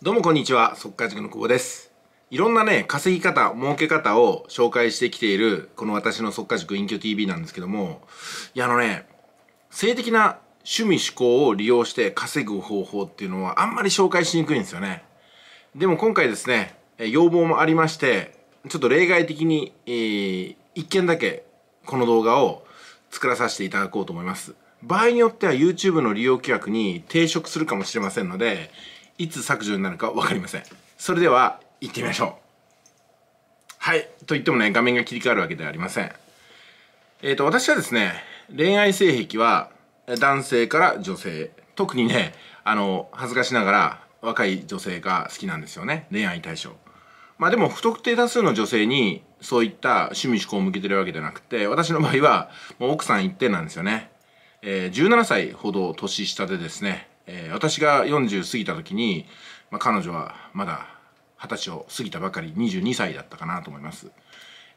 どうもこんにちは、速稼塾の久保です。いろんなね、稼ぎ方、儲け方を紹介してきている、この私の速稼塾隠居 TV なんですけども、いやあのね、性的な趣味思考を利用して稼ぐ方法っていうのはあんまり紹介しにくいんですよね。でも今回ですね、要望もありまして、ちょっと例外的に、えー、一件だけこの動画を作らさせていただこうと思います。場合によっては YouTube の利用規約に抵触するかもしれませんので、いつ削除になるか分かりませんそれでは行ってみましょうはいと言ってもね画面が切り替わるわけではありませんえっ、ー、と私はですね恋愛性癖は男性から女性特にねあの恥ずかしながら若い女性が好きなんですよね恋愛対象まあでも不特定多数の女性にそういった趣味思考を向けてるわけじゃなくて私の場合はもう奥さん一定なんですよね、えー、17歳ほど年下でですねえー、私が40過ぎた時に、まあ、彼女はまだ二十歳を過ぎたばかり22歳だったかなと思います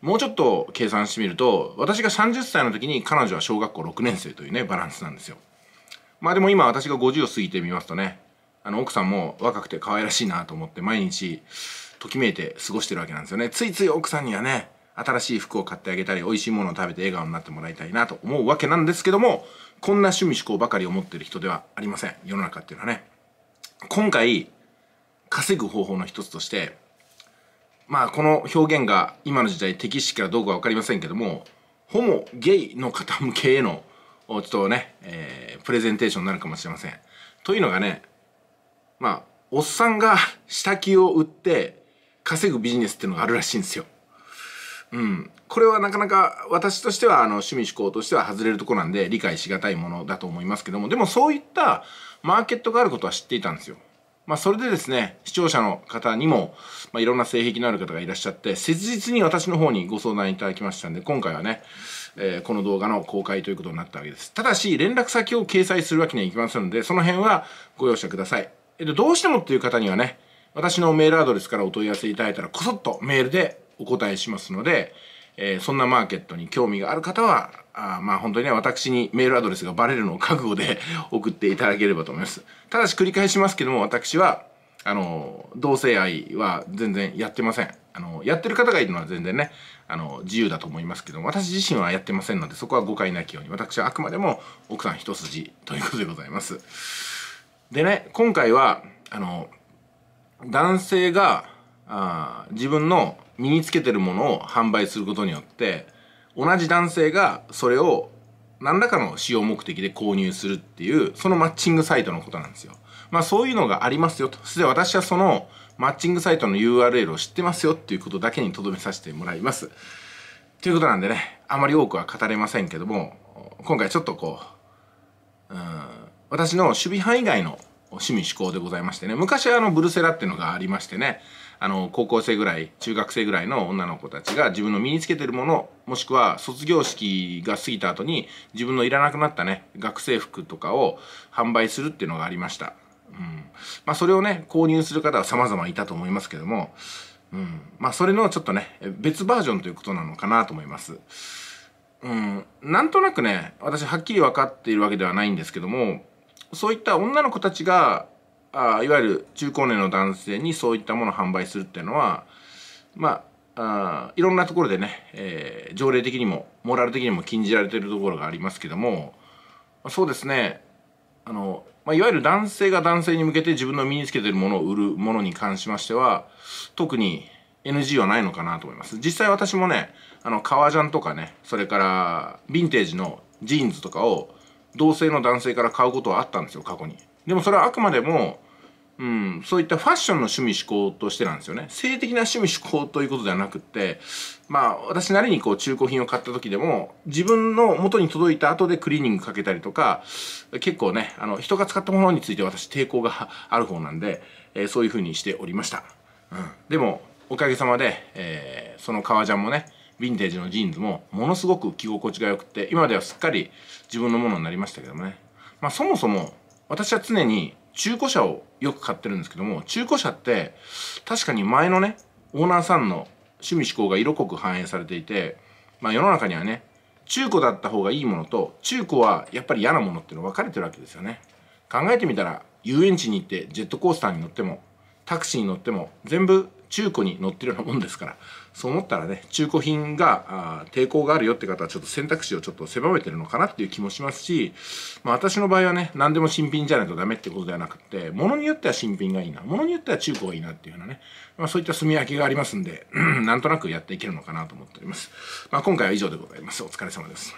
もうちょっと計算してみると私が30歳の時に彼女は小学校6年生というねバランスなんですよまあでも今私が50を過ぎてみますとねあの奥さんも若くて可愛らしいなと思って毎日ときめいて過ごしてるわけなんですよねついつい奥さんにはね新しい服を買ってあげたり、美味しいものを食べて笑顔になってもらいたいなと思うわけなんですけども、こんな趣味思考ばかり思ってる人ではありません。世の中っていうのはね。今回、稼ぐ方法の一つとして、まあこの表現が今の時代適式かどうかわかりませんけども、ホモ、ゲイの方向けへの、ちょっとね、えー、プレゼンテーションになるかもしれません。というのがね、まあ、おっさんが下着を売って稼ぐビジネスっていうのがあるらしいんですよ。うんこれはなかなか私としてはあの趣味思考としては外れるとこなんで理解しがたいものだと思いますけどもでもそういったマーケットがあることは知っていたんですよ。まあ、それでですね、視聴者の方にも、まあ、いろんな性癖のある方がいらっしゃって、切実に私の方にご相談いただきましたんで、今回はね、えー、この動画の公開ということになったわけです。ただし、連絡先を掲載するわけにはいきませんので、その辺はご容赦ください。えっと、どうしてもっていう方にはね、私のメールアドレスからお問い合わせいただいたら、こそっとメールでお答えしますので、えー、そんなマーケットに興味がある方は、あまあ本当にね、私にメールアドレスがバレるのを覚悟で 送っていただければと思います。ただし繰り返しますけども、私は、あの、同性愛は全然やってません。あの、やってる方がいるのは全然ね、あの、自由だと思いますけども、私自身はやってませんので、そこは誤解なきように、私はあくまでも奥さん一筋ということでございます。でね、今回は、あの、男性が、あ自分の身につけてるものを販売することによって同じ男性がそれを何らかの使用目的で購入するっていうそのマッチングサイトのことなんですよ。まあそういうのがありますよと。そして私はそのマッチングサイトの URL を知ってますよっていうことだけに留めさせてもらいます。ということなんでね、あまり多くは語れませんけども、今回ちょっとこう、うん、私の守備範囲外の趣味思考でございましてね、昔はあのブルセラっていうのがありましてね、あの高校生ぐらい中学生ぐらいの女の子たちが自分の身につけてるものもしくは卒業式が過ぎた後に自分のいらなくなったね学生服とかを販売するっていうのがありました、うんまあ、それをね購入する方は様々いたと思いますけども、うん、まあそれのちょっとね別バージョンということなのかなと思いますうん、なんとなくね私はっきり分かっているわけではないんですけどもそういった女の子たちがあいわゆる中高年の男性にそういったものを販売するっていうのはまああいろんなところでね、えー、条例的にもモラル的にも禁じられてるところがありますけども、まそうですねあの、まあ、いわゆる男性が男性に向けて自分の身につけてるものを売るものに関しましては特に NG はないのかなと思います実際私もねあの革ジャンとかねそれからヴィンテージのジーンズとかを同性の男性から買うことはあったんですよ過去にでもそれはあくまでも、うん、そういったファッションの趣味思考としてなんですよね。性的な趣味思考ということではなくって、まあ私なりにこう中古品を買った時でも自分の元に届いた後でクリーニングかけたりとか、結構ね、あの人が使ったものについて私抵抗がある方なんで、えー、そういうふうにしておりました。うん、でもおかげさまで、えー、その革ジャンもね、ヴィンテージのジーンズもものすごく着心地が良くて、今ではすっかり自分のものになりましたけどもね。まあそもそも私は常に中古車をよく買ってるんですけども中古車って確かに前のねオーナーさんの趣味思考が色濃く反映されていて、まあ、世の中にはね中古だった方がいいものと中古はやっぱり嫌なものっていうの分かれてるわけですよね考えてみたら遊園地に行ってジェットコースターに乗ってもタクシーに乗っても全部中古に載ってるようなもんですから、そう思ったらね、中古品が抵抗があるよって方はちょっと選択肢をちょっと狭めてるのかなっていう気もしますし、まあ私の場合はね、何でも新品じゃないとダメってことではなくて、物によっては新品がいいな、物によっては中古がいいなっていうようなね、まあそういった住み分けがありますんで、なんとなくやっていけるのかなと思っております。まあ今回は以上でございます。お疲れ様です。